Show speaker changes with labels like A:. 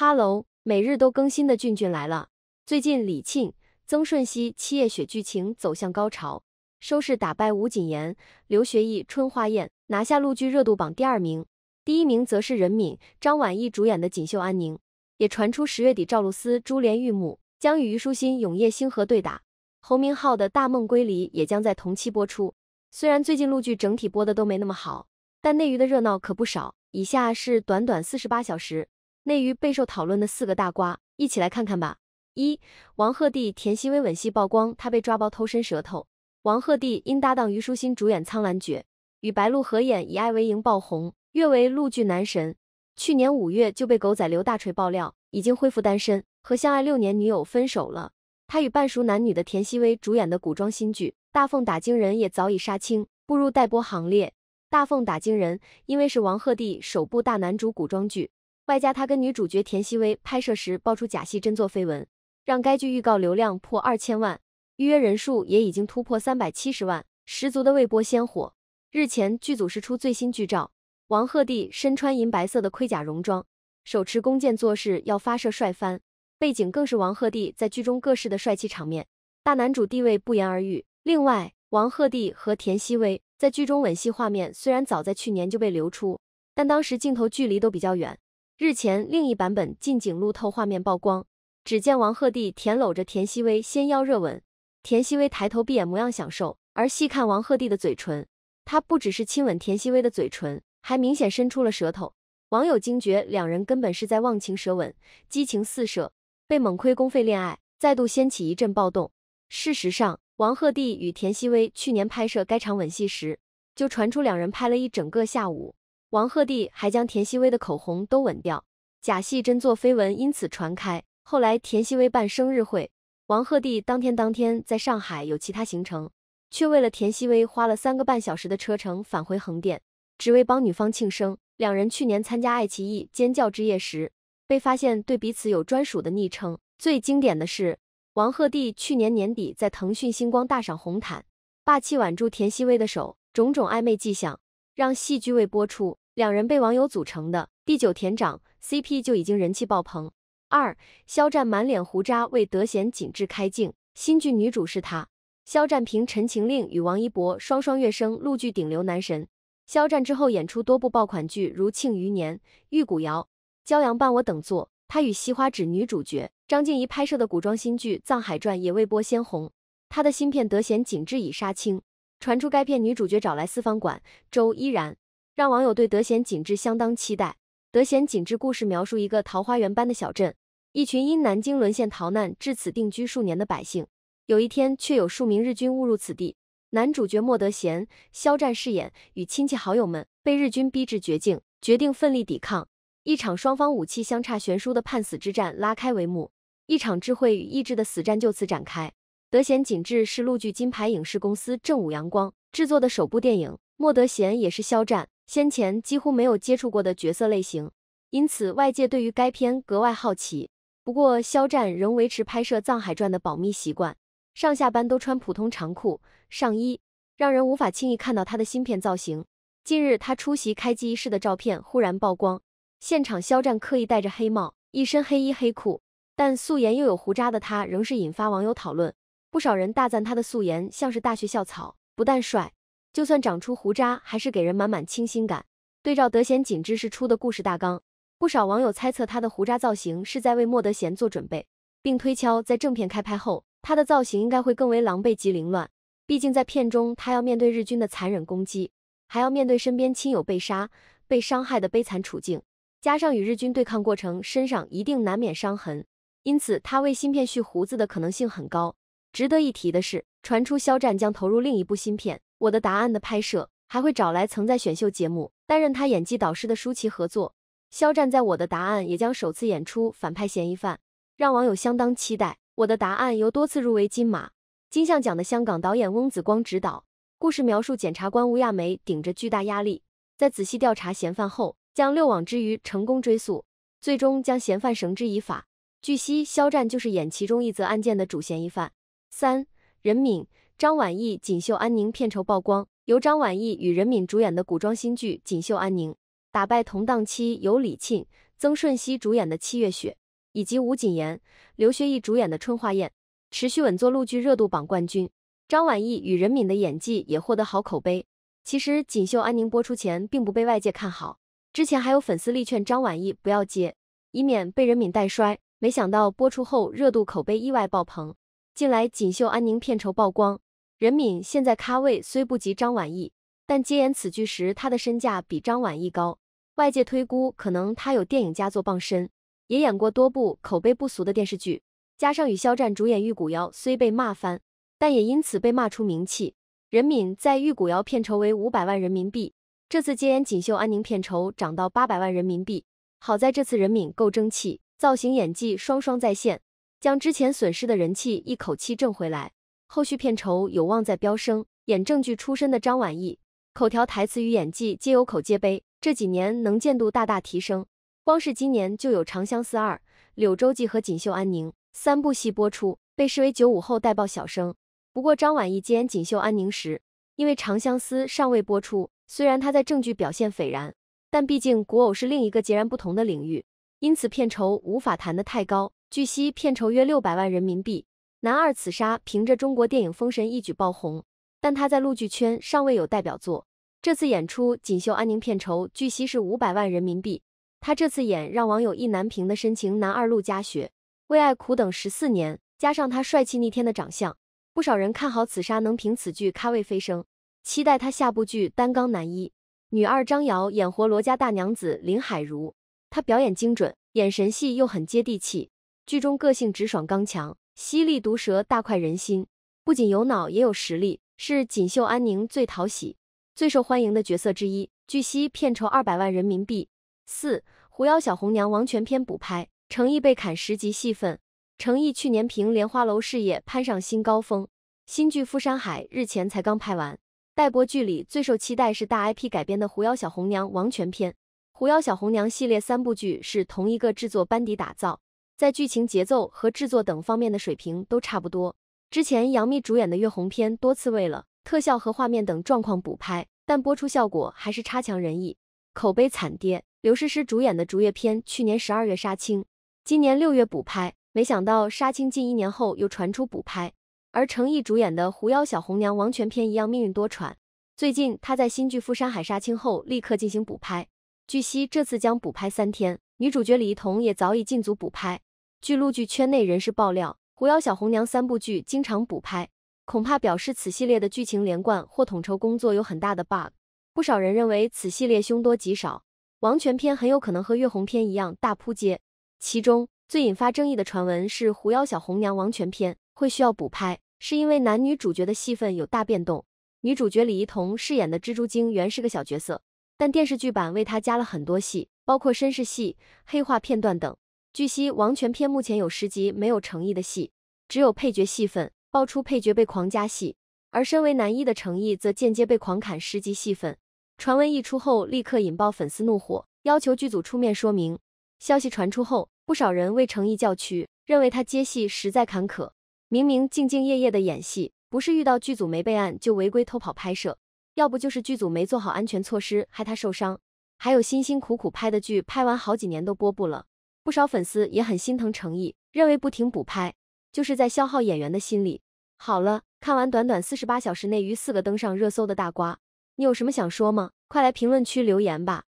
A: 哈喽，每日都更新的俊俊来了。最近李沁、曾舜晞《七夜雪》剧情走向高潮，收视打败吴谨言、刘学义《春花宴》，拿下陆剧热度榜第二名，第一名则是任敏、张晚意主演的《锦绣安宁》。也传出十月底赵露思《珠帘玉幕》将与虞书欣《永夜星河》对打，侯明昊的大梦归离也将在同期播出。虽然最近陆剧整体播的都没那么好，但内娱的热闹可不少。以下是短短四十八小时。内娱备受讨论的四个大瓜，一起来看看吧。一、王鹤棣田曦薇吻戏曝光，他被抓包偷伸舌头。王鹤棣因搭档虞书欣主演《苍兰诀》，与白鹿合演《以爱为营》爆红，跃为陆剧男神。去年五月就被狗仔刘大锤爆料，已经恢复单身，和相爱六年女友分手了。他与半熟男女的田曦薇主演的古装新剧《大凤打惊人》也早已杀青，步入待播行列。《大凤打惊人》因为是王鹤棣首部大男主古装剧。外加他跟女主角田曦薇拍摄时爆出假戏真做绯闻，让该剧预告流量破二千万，预约人数也已经突破三百七十万，十足的未播先火。日前剧组释出最新剧照，王鹤棣身穿银白色的盔甲戎装，手持弓箭，做事要发射帅翻，背景更是王鹤棣在剧中各式的帅气场面，大男主地位不言而喻。另外，王鹤棣和田曦薇在剧中吻戏画面虽然早在去年就被流出，但当时镜头距离都比较远。日前，另一版本近景路透画面曝光，只见王鹤棣舔搂着田曦薇纤腰热吻，田曦薇抬头闭眼模样享受，而细看王鹤棣的嘴唇，他不只是亲吻田曦薇的嘴唇，还明显伸出了舌头。网友惊觉两人根本是在忘情舌吻，激情四射，被猛亏公费恋爱再度掀起一阵暴动。事实上，王鹤棣与田曦薇去年拍摄该场吻戏时，就传出两人拍了一整个下午。王鹤棣还将田曦薇的口红都吻掉，假戏真做，绯闻因此传开。后来田曦薇办生日会，王鹤棣当天当天在上海有其他行程，却为了田曦薇花了三个半小时的车程返回横店，只为帮女方庆生。两人去年参加爱奇艺尖叫之夜时，被发现对彼此有专属的昵称。最经典的是，王鹤棣去年年底在腾讯星光大赏红毯，霸气挽住田曦薇的手，种种暧昧迹象。让戏剧未播出，两人被网友组成的第九田长 CP 就已经人气爆棚。二肖战满脸胡渣为德贤紧致开镜，新剧女主是他。肖战凭《陈情令》与王一博双双跃升陆剧顶流男神。肖战之后演出多部爆款剧，如《庆余年》《玉骨遥》《骄阳伴我》等作，他与《西花指》女主角张静怡拍摄的古装新剧《藏海传》也未播先红。他的新片《德贤紧致》已杀青。传出该片女主角找来四方馆周依然，让网友对德贤景致相当期待。德贤景致故事描述一个桃花源般的小镇，一群因南京沦陷逃难至此定居数年的百姓，有一天却有数名日军误入此地。男主角莫德贤，肖战饰演，与亲戚好友们被日军逼至绝境，决定奋力抵抗。一场双方武器相差悬殊的判死之战拉开帷幕，一场智慧与意志的死战就此展开。《德贤紧致是陆剧金牌影视公司正午阳光制作的首部电影。莫德贤也是肖战先前几乎没有接触过的角色类型，因此外界对于该片格外好奇。不过，肖战仍维持拍摄《藏海传》的保密习惯，上下班都穿普通长裤上衣，让人无法轻易看到他的新片造型。近日，他出席开机仪式的照片忽然曝光，现场肖战刻意戴着黑帽，一身黑衣黑裤，但素颜又有胡渣的他，仍是引发网友讨论。不少人大赞他的素颜像是大学校草，不但帅，就算长出胡渣还是给人满满清新感。对照德贤紧致是出的故事大纲，不少网友猜测他的胡渣造型是在为莫德贤做准备，并推敲在正片开拍后，他的造型应该会更为狼狈及凌乱。毕竟在片中他要面对日军的残忍攻击，还要面对身边亲友被杀、被伤害的悲惨处境，加上与日军对抗过程身上一定难免伤痕，因此他为芯片蓄胡子的可能性很高。值得一提的是，传出肖战将投入另一部新片《我的答案》的拍摄，还会找来曾在选秀节目担任他演技导师的舒淇合作。肖战在《我的答案》也将首次演出反派嫌疑犯，让网友相当期待。《我的答案》由多次入围金马、金像奖的香港导演翁子光执导，故事描述检察官吴亚梅顶着巨大压力，在仔细调查嫌犯后，将漏网之鱼成功追溯，最终将嫌犯绳之以法。据悉，肖战就是演其中一则案件的主嫌疑犯。三任敏、张晚意《锦绣安宁》片酬曝光，由张晚意与任敏主演的古装新剧《锦绣安宁》，打败同档期由李沁、曾舜晞主演的《七月雪》，以及吴谨言、刘学义主演的《春花宴》，持续稳坐陆剧热度榜冠军。张晚意与任敏的演技也获得好口碑。其实，《锦绣安宁》播出前并不被外界看好，之前还有粉丝力劝张晚意不要接，以免被任敏带衰。没想到播出后热度口碑意外爆棚。近来，《锦绣安宁》片酬曝光，任敏现在咖位虽不及张晚意，但接演此剧时，她的身价比张晚意高。外界推估，可能她有电影佳作傍身，也演过多部口碑不俗的电视剧，加上与肖战主演《玉骨遥》虽被骂翻，但也因此被骂出名气。任敏在《玉骨遥》片酬为五百万人民币，这次接演《锦绣安宁》片酬涨到八百万人民币。好在这次任敏够争气，造型、演技双双在线。将之前损失的人气一口气挣回来，后续片酬有望再飙升。演正剧出身的张晚意，口条台词与演技皆有口皆碑，这几年能见度大大提升。光是今年就有《长相思二》《柳州记》和《锦绣安宁》三部戏播出，被视为九五后代爆小生。不过，张晚意接《锦绣安宁》时，因为《长相思》尚未播出，虽然他在正剧表现斐然，但毕竟古偶是另一个截然不同的领域，因此片酬无法谈得太高。据悉，片酬约六百万人民币。男二此沙凭着中国电影封神一举爆红，但他在陆剧圈尚未有代表作。这次演出锦绣安宁片酬据悉是五百万人民币。他这次演让网友意难平的深情男二陆家雪，为爱苦等十四年，加上他帅气逆天的长相，不少人看好此沙能凭此剧咖位飞升，期待他下部剧担纲男一。女二张瑶演活罗家大娘子林海如，她表演精准，眼神戏又很接地气。剧中个性直爽刚强，犀利毒舌，大快人心。不仅有脑，也有实力，是锦绣安宁最讨喜、最受欢迎的角色之一。据悉，片酬二百万人民币。四《狐妖小红娘·王权篇》补拍，成毅被砍十集戏份。成毅去年凭《莲花楼》事业攀上新高峰，新剧《富山海》日前才刚拍完。待播剧里最受期待是大 IP 改编的《狐妖小红娘·王权篇》。《狐妖小红娘》系列三部剧是同一个制作班底打造。在剧情节奏和制作等方面的水平都差不多。之前杨幂主演的《月红》片多次为了特效和画面等状况补拍，但播出效果还是差强人意，口碑惨跌。刘诗诗主演的《竹叶》片去年十二月杀青，今年六月补拍，没想到杀青近一年后又传出补拍。而程毅主演的《狐妖小红娘·王权篇》一样命运多舛，最近他在新剧《富山海》杀青后立刻进行补拍，据悉这次将补拍三天。女主角李一桐也早已进组补拍。据陆剧圈内人士爆料，《狐妖小红娘》三部剧经常补拍，恐怕表示此系列的剧情连贯或统筹工作有很大的 bug。不少人认为此系列凶多吉少，《王权篇》很有可能和《月红篇》一样大扑街。其中最引发争议的传闻是，《狐妖小红娘·王权篇》会需要补拍，是因为男女主角的戏份有大变动。女主角李一桐饰演的蜘蛛精原是个小角色，但电视剧版为她加了很多戏，包括绅士戏、黑化片段等。据悉，《王权》篇》目前有十集，没有成毅的戏，只有配角戏份。爆出配角被狂加戏，而身为男一的成毅则间接被狂砍十集戏份。传闻一出后，立刻引爆粉丝怒火，要求剧组出面说明。消息传出后，不少人为成毅叫屈，认为他接戏实在坎坷。明明兢兢业业的演戏，不是遇到剧组没备案就违规偷跑拍摄，要不就是剧组没做好安全措施害他受伤，还有辛辛苦苦拍的剧拍完好几年都播不了。不少粉丝也很心疼成毅，认为不停补拍就是在消耗演员的心理。好了，看完短短四十八小时内于四个登上热搜的大瓜，你有什么想说吗？快来评论区留言吧。